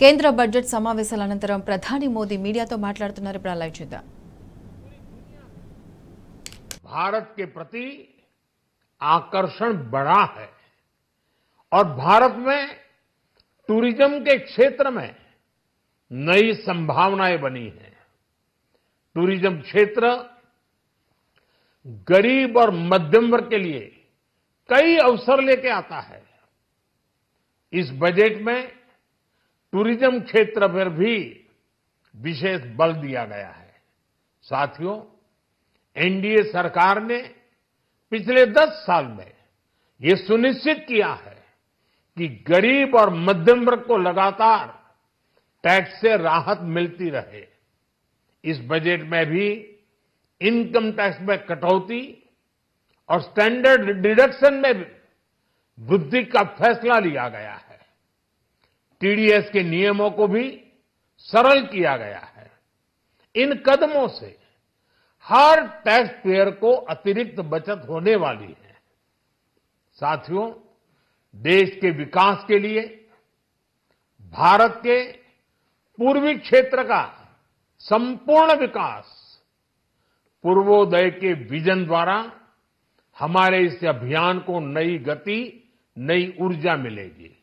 కేంద్ర బడ్జెట్ సమావేశాల అనంతరం प्रधानमंत्री मोदी मीडिया तो ఇప్పుడు भारत के प्रति आकर्षण बढ़ा है और भारत में टूरिज्म के क्षेत्र में नई संभावनाएं बनी हैं टूरिज्म क्षेत्र गरीब और मध्यम वर्ग के लिए कई अवसर लेके आता है इस बजट में टूरिज्म क्षेत्र पर भी विशेष बल दिया गया है साथियों एनडीए सरकार ने पिछले 10 साल में ये सुनिश्चित किया है कि गरीब और मध्यम वर्ग को लगातार टैक्स से राहत मिलती रहे इस बजट में भी इनकम टैक्स में कटौती और स्टैंडर्ड डिडक्शन में वृद्धि का फैसला लिया गया है टीडीएस के नियमों को भी सरल किया गया है इन कदमों से हर टैक्स पेयर को अतिरिक्त बचत होने वाली है साथियों देश के विकास के लिए भारत के पूर्वी क्षेत्र का संपूर्ण विकास पूर्वोदय के विजन द्वारा हमारे इस अभियान को नई गति नई ऊर्जा मिलेगी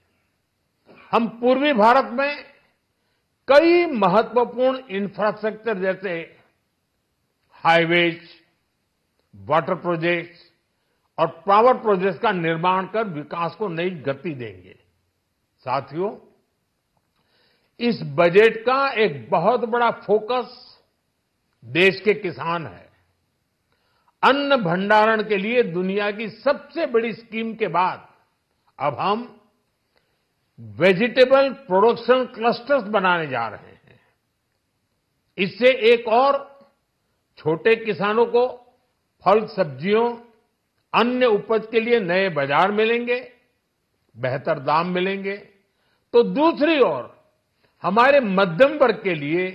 हम पूर्वी भारत में कई महत्वपूर्ण इंफ्रास्ट्रक्चर जैसे हाईवेज वाटर प्रोजेक्ट्स और पावर प्रोजेक्ट्स का निर्माण कर विकास को नई गति देंगे साथियों इस बजट का एक बहुत बड़ा फोकस देश के किसान है अन्न भंडारण के लिए दुनिया की सबसे बड़ी स्कीम के बाद अब हम वेजिटेबल प्रोडक्शन क्लस्टर्स बनाने जा रहे हैं इससे एक और छोटे किसानों को फल सब्जियों अन्य उपज के लिए नए बाजार मिलेंगे बेहतर दाम मिलेंगे तो दूसरी ओर हमारे मध्यम वर्ग के लिए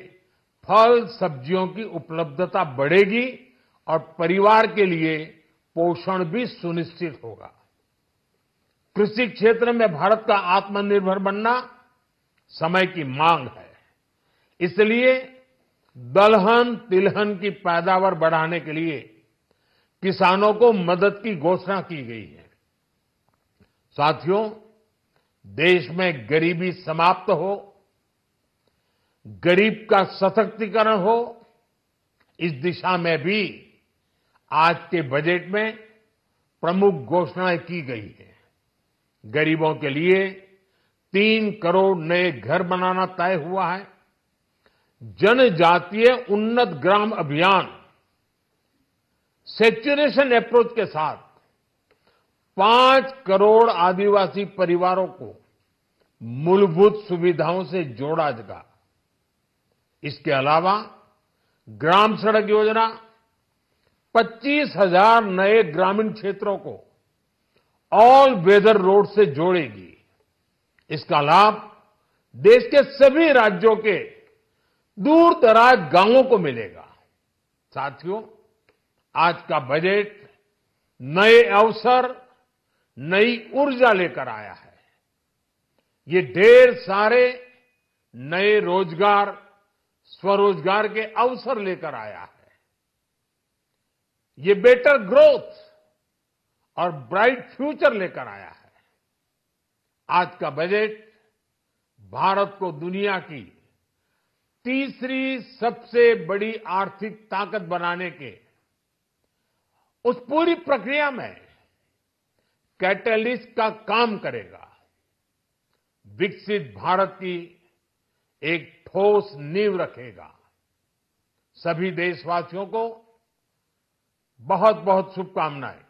फल सब्जियों की उपलब्धता बढ़ेगी और परिवार के लिए पोषण भी सुनिश्चित होगा कृषि क्षेत्र में भारत का आत्मनिर्भर बनना समय की मांग है इसलिए दलहन तिलहन की पैदावार बढ़ाने के लिए किसानों को मदद की घोषणा की गई है साथियों देश में गरीबी समाप्त हो गरीब का सशक्तिकरण हो इस दिशा में भी आज के बजट में प्रमुख घोषणाएं की गई है गरीबों के लिए तीन करोड़ नए घर बनाना तय हुआ है जनजातीय उन्नत ग्राम अभियान सेचुरेशन अप्रोच के साथ पांच करोड़ आदिवासी परिवारों को मूलभूत सुविधाओं से जोड़ा जाएगा इसके अलावा ग्राम सड़क योजना पच्चीस हजार नए ग्रामीण क्षेत्रों को ऑल वेदर रोड से जोड़ेगी इसका लाभ देश के सभी राज्यों के दूर दराज गांवों को मिलेगा साथियों आज का बजट नए अवसर नई ऊर्जा लेकर आया है ये ढेर सारे नए रोजगार स्वरोजगार के अवसर लेकर आया है ये बेटर ग्रोथ और ब्राइट फ्यूचर लेकर आया है आज का बजट भारत को दुनिया की तीसरी सबसे बड़ी आर्थिक ताकत बनाने के उस पूरी प्रक्रिया में कैटलिस्ट का काम करेगा विकसित भारत की एक ठोस नींव रखेगा सभी देशवासियों को बहुत बहुत शुभकामनाएं